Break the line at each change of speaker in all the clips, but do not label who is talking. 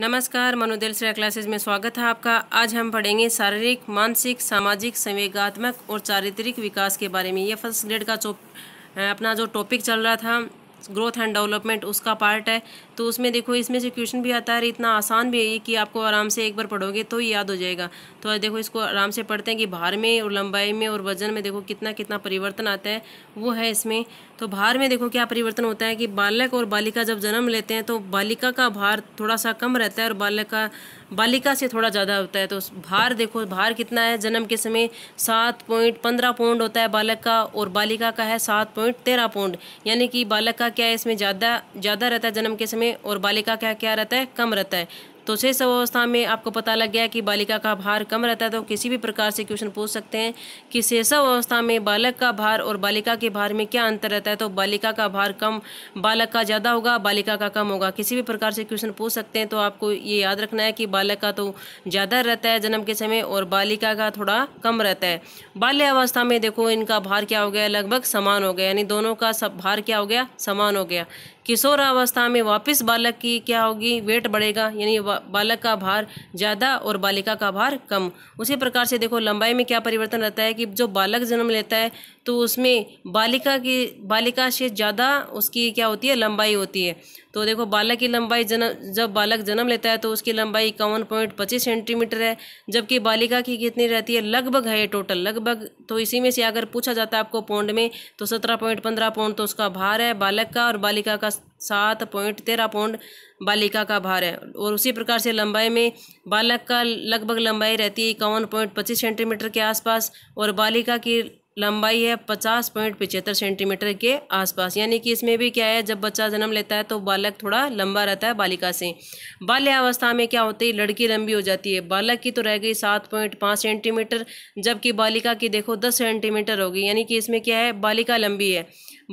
नमस्कार मनोदेल श्रेया क्लासेज में स्वागत है आपका आज हम पढ़ेंगे शारीरिक मानसिक सामाजिक संवेगात्मक और चारित्रिक विकास के बारे में ये फर्स्ट ग्रेड का अपना जो टॉपिक चल रहा था ग्रोथ एंड डेवलपमेंट उसका पार्ट है तो उसमें देखो इसमें से क्वेश्चन भी आता है इतना आसान भी है कि आपको आराम से एक बार पढ़ोगे तो ही याद हो जाएगा तो देखो इसको आराम से पढ़ते हैं कि भार में और लंबाई में और वजन में देखो कितना कितना परिवर्तन आता है वो है इसमें तो भार में देखो क्या परिवर्तन होता है कि बालक और बालिका जब जन्म लेते हैं तो बालिका का भार थोड़ा सा कम रहता है और बालक का बालिका से थोड़ा ज़्यादा होता है तो भार देखो भार कितना है जन्म के समय सात पॉइंट पंद्रह पौंड होता है बालक का और बालिका का है सात पॉइंट तेरह पौंड यानी कि बालक का क्या है इसमें ज़्यादा ज़्यादा रहता है जन्म के समय और बालिका का क्या रहता है कम रहता है तो शेष अवस्था में आपको पता लग गया कि बालिका का भार कम रहता है तो किसी भी प्रकार से क्वेश्चन पूछ सकते हैं कि अवस्था में बालक का भार और बालिका के भार में क्या अंतर रहता है तो बालिका का भार कम बालक का ज़्यादा होगा बालिका का कम होगा किसी भी प्रकार से क्वेश्चन पूछ सकते हैं तो आपको ये याद रखना है कि बालक का तो ज़्यादा रहता है जन्म के समय और बालिका का थोड़ा कम रहता है बाल्यावस्था में देखो इनका भार क्या हो गया लगभग समान हो गया यानी दोनों का सब भार क्या हो गया समान हो गया किशोरावस्था में वापस बालक की क्या होगी वेट बढ़ेगा यानी बालक का भार ज़्यादा और बालिका का भार कम उसी प्रकार से देखो लंबाई में क्या परिवर्तन रहता है कि जो बालक जन्म लेता है तो उसमें बालिका की बालिका से ज़्यादा उसकी क्या होती है लंबाई होती है तो देखो बालक की लंबाई जन्म जब बालक जन्म लेता है तो उसकी लंबाई इक्यावन पॉइंट पच्चीस सेंटीमीटर है जबकि बालिका की कितनी रहती है लगभग है टोटल लगभग तो इसी में से अगर पूछा जाता है आपको पौंड में तो सत्रह पॉइंट पंद्रह पौंड तो उसका भार है बालक का और बालिका का सात पॉइंट तेरह पौंड बालिका का भार है और उसी प्रकार से लंबाई में बालक का लगभग लंबाई रहती है इक्यावन पॉइंट पच्चीस सेंटीमीटर के आसपास और बालिका की लंबाई है पचास पॉइंट पिचहत्तर सेंटीमीटर के आसपास यानी कि इसमें भी क्या है जब बच्चा जन्म लेता है तो बालक थोड़ा लंबा रहता है बालिका से बाल्यावस्था में क्या होती है लड़की लंबी हो जाती है बालक की तो रह गई सात पॉइंट पाँच सेंटीमीटर जबकि बालिका की देखो दस सेंटीमीटर होगी यानी कि इसमें क्या है बालिका लंबी है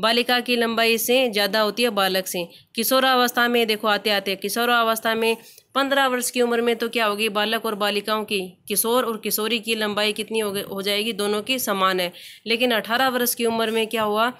बालिका की लंबाई से ज़्यादा होती है बालक से किशोरावस्था में देखो आते आते किशोरावस्था में पंद्रह वर्ष की उम्र में तो क्या होगी बालक और बालिकाओं की किशोर और किशोरी की लंबाई कितनी हो, हो जाएगी दोनों की समान है लेकिन अठारह वर्ष की उम्र में क्या हुआ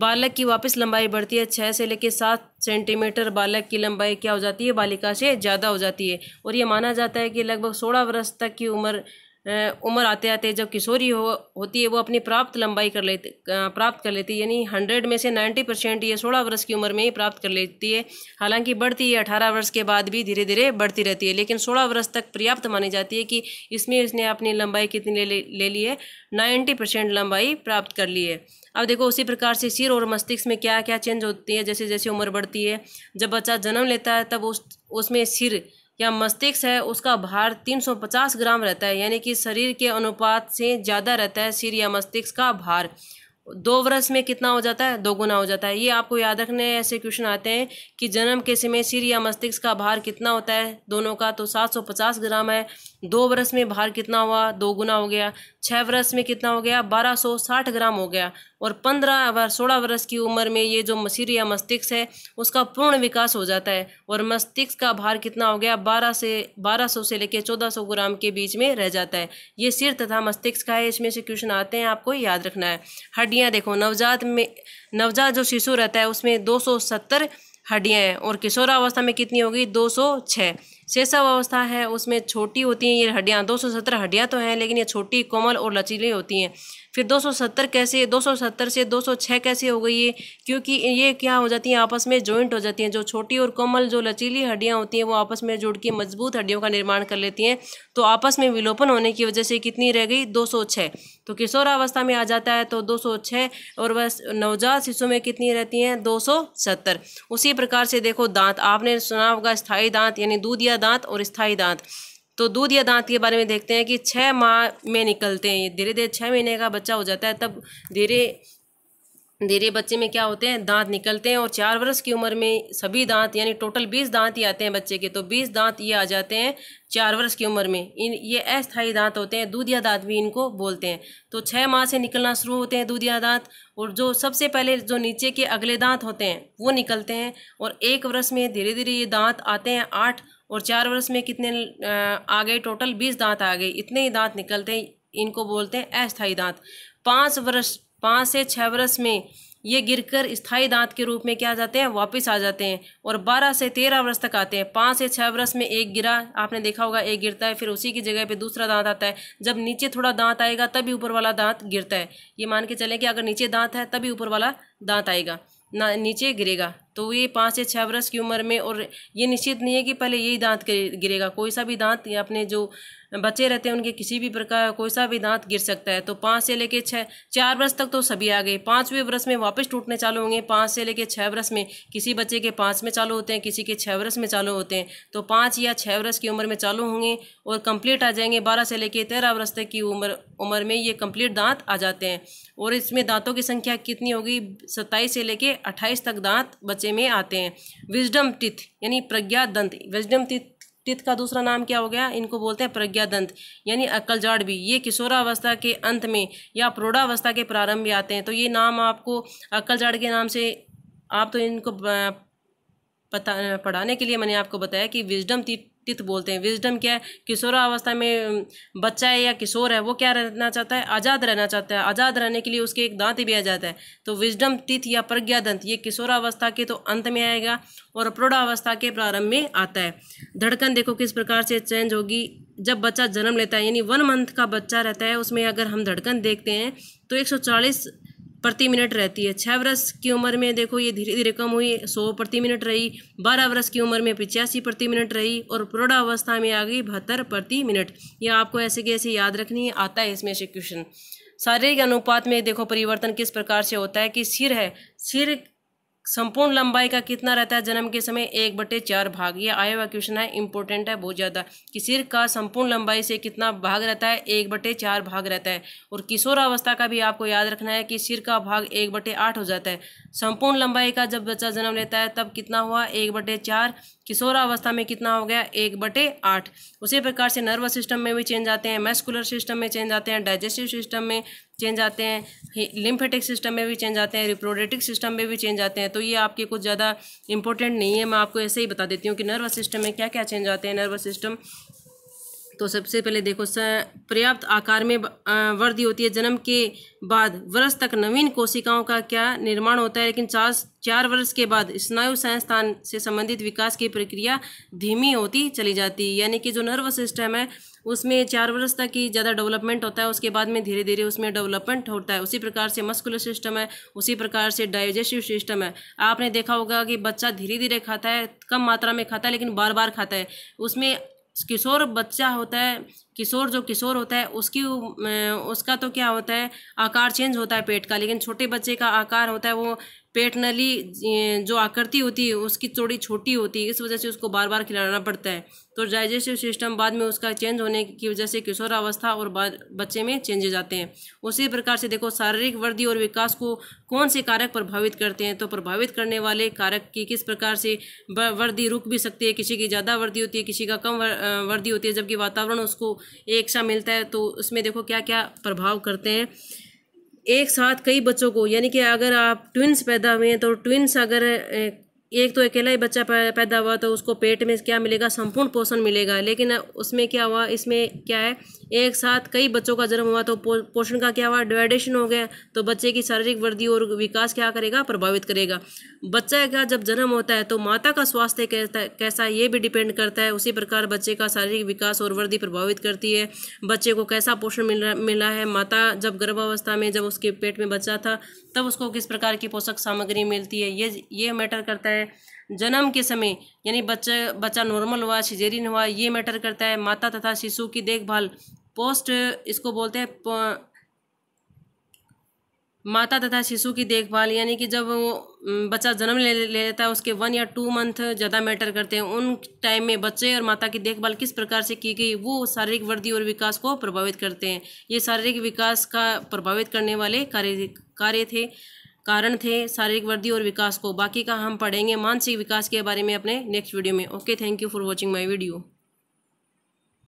बालक की वापस लंबाई बढ़ती है छः से लेकर सात सेंटीमीटर बालक की लंबाई क्या हो जाती है बालिका से ज़्यादा हो जाती है और ये माना जाता है कि लगभग सोलह वर्ष तक की उम्र उम्र आते आते जब किशोरी हो होती है वो अपनी प्राप्त लंबाई कर लेती प्राप्त कर लेती है यानी हंड्रेड में से नाइन्टी परसेंट ये सोलह वर्ष की उम्र में ही प्राप्त कर लेती है हालांकि बढ़ती है अठारह वर्ष के बाद भी धीरे धीरे बढ़ती रहती है लेकिन सोलह वर्ष तक पर्याप्त मानी जाती है कि इसमें इसने अपनी लंबाई कितनी ले, ले ली है नाइन्टी परसेंट लंबाई प्राप्त कर ली है अब देखो उसी प्रकार से सिर और मस्तिष्क में क्या क्या चेंज होती है जैसे जैसे उम्र बढ़ती है जब बच्चा जन्म लेता है तब उस उसमें सिर या मस्तिष्क है उसका भार 350 ग्राम रहता है यानी कि शरीर के अनुपात से ज़्यादा रहता है सिर या मस्तिष्क का भार दो वर्ष में कितना हो जाता है दो गुना हो जाता है ये आपको याद रखने ऐसे क्वेश्चन आते हैं कि जन्म के समय सिर या मस्तिष्क का भार कितना होता है दोनों का तो 750 ग्राम है दो वर्ष में भार कितना हुआ दो गुना हो गया छः वर्ष में कितना हो गया 1260 ग्राम हो गया और पंद्रह वर्ष सोलह वर्ष की उम्र में ये जो सिर या मस्तिष्क है उसका पूर्ण विकास हो जाता है और मस्तिष्क का भार कितना हो गया बारह से बारह सौ से लेकर चौदह सौ ग्राम के बीच में रह जाता है ये सिर तथा मस्तिष्क का है इसमें से क्वेश्चन आते हैं आपको याद रखना है हड्डियाँ हड्डियाँ देखो नवजात में नवजात जो शिशु रहता है उसमें दो सौ सत्तर हड्डियाँ हैं और किशोरावस्था में कितनी होगी दो सौ छः अवस्था है उसमें छोटी होती हैं ये हड्डियाँ दो सौ सत्तर हड्डियाँ तो हैं लेकिन ये छोटी कोमल और लचीली होती हैं फिर 270 कैसे 270 से 206 कैसे हो गई है क्योंकि ये क्या हो जाती हैं आपस में जॉइंट हो जाती हैं जो छोटी और कोमल जो लचीली हड्डियाँ होती हैं वो आपस में जुड़ के मजबूत हड्डियों का निर्माण कर लेती हैं तो आपस में विलोपन होने की वजह से कितनी रह गई दो तो किशोरावस्था में आ जाता है तो दो और वह नवजात शिशु में कितनी रहती हैं दो उसी प्रकार से देखो दांत आपने सुना होगा स्थायी दांत यानी दूध या दांत और स्थायी दांत तो दूध या दांत के बारे में देखते हैं कि छः माह में निकलते हैं धीरे धीरे छः महीने का बच्चा हो जाता है तब धीरे धीरे बच्चे में क्या होते हैं दांत निकलते हैं और चार वर्ष की उम्र में सभी दांत यानी टोटल बीस दांत ही आते हैं बच्चे के तो बीस दांत ये आ जाते हैं चार वर्ष की उम्र में इन ये अस्थायी दांत होते हैं या दांत भी इनको बोलते हैं तो छः माह से निकलना शुरू होते हैं दूधिया दांत और जो सबसे पहले जो नीचे के अगले दांत होते हैं वो निकलते हैं और एक वर्ष में धीरे धीरे ये दांत आते हैं आठ और चार वर्ष में कितने आ गए टोटल बीस दांत आ गए इतने ही दांत निकलते हैं इनको बोलते हैं अस्थाई दांत पाँच वर्ष पाँच से छः वर्ष में ये गिरकर स्थाई दांत के रूप में क्या जाते हैं वापस आ जाते हैं और बारह से तेरह वर्ष तक आते हैं पाँच से छः वर्ष में एक गिरा आपने देखा होगा एक गिरता है फिर उसी की जगह पे दूसरा दांत आता है जब नीचे थोड़ा दांत आएगा तभी ऊपर वाला दांत गिरता है ये मान के चलें कि अगर नीचे दांत है तभी ऊपर वाला दांत आएगा ना नीचे गिरेगा तो ये पाँच से छः बरस की उम्र में और ये निश्चित नहीं है कि पहले यही दांत गिरेगा कोई सा भी दांत अपने जो बच्चे रहते हैं उनके किसी भी प्रकार कोई सा भी दांत गिर सकता है तो पाँच से लेके छः चार वर्ष तक तो सभी आ गए पाँचवें वर्ष में वापस टूटने चालू होंगे पाँच से लेके छः बरस में किसी बच्चे के पाँच में चालू होते हैं किसी के छः वर्ष में चालू होते हैं तो पाँच या छः वर्ष की उम्र में चालू होंगे और कंप्लीट आ जाएंगे बारह से लेकर तेरह वर्ष तक की उम्र उम्र में ये कम्प्लीट दांत आ जाते हैं और इसमें दांतों की संख्या कितनी होगी सत्ताईस से लेकर अट्ठाईस तक दांत बच ढांचे में आते हैं विजडम टिथ यानी प्रज्ञा दंत विजडम टिथ टिथ का दूसरा नाम क्या हो गया इनको बोलते हैं प्रज्ञा दंत यानी अक्लजाड़ भी ये किशोरावस्था के अंत में या प्रौढ़ावस्था के प्रारंभ में आते हैं तो ये नाम आपको अक्लजाड़ के नाम से आप तो इनको पता पढ़ाने के लिए मैंने आपको बताया कि विजडम टिथ तित बोलते हैं विजडम क्या है किशोरावस्था में बच्चा है या किशोर है वो क्या रहना चाहता है आज़ाद रहना चाहता है आज़ाद रहने के लिए उसके एक दांत भी आ जाता है तो विजडम तिथ या प्रज्ञा दंत ये किशोरावस्था के तो अंत में आएगा और प्रौढ़ावस्था के प्रारंभ में आता है धड़कन देखो किस प्रकार से चेंज होगी जब बच्चा जन्म लेता है यानी वन मंथ का बच्चा रहता है उसमें अगर हम धड़कन देखते हैं तो एक प्रति मिनट रहती है छः वर्ष की उम्र में देखो ये धीरे धीरे कम हुई सौ प्रति मिनट रही बारह वर्ष की उम्र में पिचासी प्रति मिनट रही और प्रौढ़ावस्था में आ गई बहत्तर प्रति मिनट ये आपको ऐसे कैसे याद रखनी है आता है इसमें से क्वेश्चन शारीरिक अनुपात में देखो परिवर्तन किस प्रकार से होता है कि सिर है सिर संपूर्ण लंबाई का कितना रहता है जन्म के समय एक बटे चार भाग ये आया हुआ क्वेश्चन है इंपॉर्टेंट है बहुत ज़्यादा कि सिर का संपूर्ण लंबाई से कितना भाग रहता है एक बटे चार भाग रहता है और किशोरावस्था का भी आपको याद रखना है कि सिर का भाग एक बटे आठ हो जाता है संपूर्ण लंबाई का जब बच्चा जन्म लेता है तब कितना हुआ एक बटे चार किशोरावस्था में कितना हो गया एक बटे आठ उसी प्रकार से नर्वस सिस्टम में भी चेंज आते हैं मेस्कुलर सिस्टम में चेंज आते हैं डाइजेस्टिव सिस्टम में चेंज आते हैं लिम्फेटिक सिस्टम में भी चेंज आते हैं रिप्रोडेटिक सिस्टम में भी चेंज आते हैं तो ये आपके कुछ ज़्यादा इंपॉर्टेंट नहीं है मैं आपको ऐसे ही बता देती हूँ कि नर्वस सिस्टम में क्या क्या चेंज आते हैं नर्वस सिस्टम तो सबसे पहले देखो स पर्याप्त आकार में वृद्धि होती है जन्म के बाद वर्ष तक नवीन कोशिकाओं का क्या निर्माण होता है लेकिन चार चार वर्ष के बाद स्नायु संस्थान से संबंधित विकास की प्रक्रिया धीमी होती चली जाती है यानी कि जो नर्व सिस्टम है उसमें चार वर्ष तक ही ज़्यादा डेवलपमेंट होता है उसके बाद में धीरे धीरे उसमें डेवलपमेंट होता है उसी प्रकार से मस्कुलर सिस्टम है उसी प्रकार से डाइजेस्टिव सिस्टम है आपने देखा होगा कि बच्चा धीरे धीरे खाता है कम मात्रा में खाता है लेकिन बार बार खाता है उसमें किशोर बच्चा होता है किशोर जो किशोर होता है उसकी उसका तो क्या होता है आकार चेंज होता है पेट का लेकिन छोटे बच्चे का आकार होता है वो पेट नली जो आकृति होती है उसकी चौड़ी छोटी होती है इस वजह से उसको बार बार खिलाना पड़ता है तो डाइजेस्टिव सिस्टम बाद में उसका चेंज होने की वजह से किशोरावस्था और बच्चे में चेंजेज आते हैं उसी प्रकार से देखो शारीरिक वृद्धि और विकास को कौन से कारक प्रभावित करते हैं तो प्रभावित करने वाले कारक की किस प्रकार से वृद्धि रुक भी सकती है किसी की ज़्यादा वृद्धि होती है किसी का कम वृद्धि होती है जबकि वातावरण उसको एक सा मिलता है तो उसमें देखो क्या क्या प्रभाव करते हैं एक साथ कई बच्चों को यानी कि अगर आप ट्विंस पैदा हुए हैं तो ट्विंस अगर एक तो अकेला ही बच्चा पैदा हुआ तो उसको पेट में क्या मिलेगा संपूर्ण पोषण मिलेगा लेकिन उसमें क्या हुआ इसमें क्या है एक साथ कई बच्चों का जन्म हुआ तो पोषण का क्या हुआ डिवाइडेशन हो गया तो बच्चे की शारीरिक वृद्धि और विकास क्या करेगा प्रभावित करेगा बच्चे का जब जन्म होता है तो माता का स्वास्थ्य कैसा कैसा ये भी डिपेंड करता है उसी प्रकार बच्चे का शारीरिक विकास और वृद्धि प्रभावित करती है बच्चे को कैसा पोषण मिल मिला है माता जब गर्भावस्था में जब उसके पेट में बच्चा था तब उसको किस प्रकार की पोषक सामग्री मिलती है ये ये मैटर करता है जन्म के समय यानी बच्चा बच्चा नॉर्मल हुआ सिजेरिन हुआ ये मैटर करता है माता तथा शिशु की देखभाल पोस्ट इसको बोलते हैं माता तथा शिशु की देखभाल यानी कि जब वो बच्चा जन्म ले लेता है उसके वन या टू मंथ ज़्यादा मैटर करते हैं उन टाइम में बच्चे और माता की देखभाल किस प्रकार से की गई वो शारीरिक वृद्धि और विकास को प्रभावित करते हैं ये शारीरिक विकास का प्रभावित करने वाले कार्य कार्य थे कारण थे शारीरिक वृद्धि और विकास को बाकी का हम पढ़ेंगे मानसिक विकास के बारे में अपने नेक्स्ट वीडियो में okay thank you for watching my video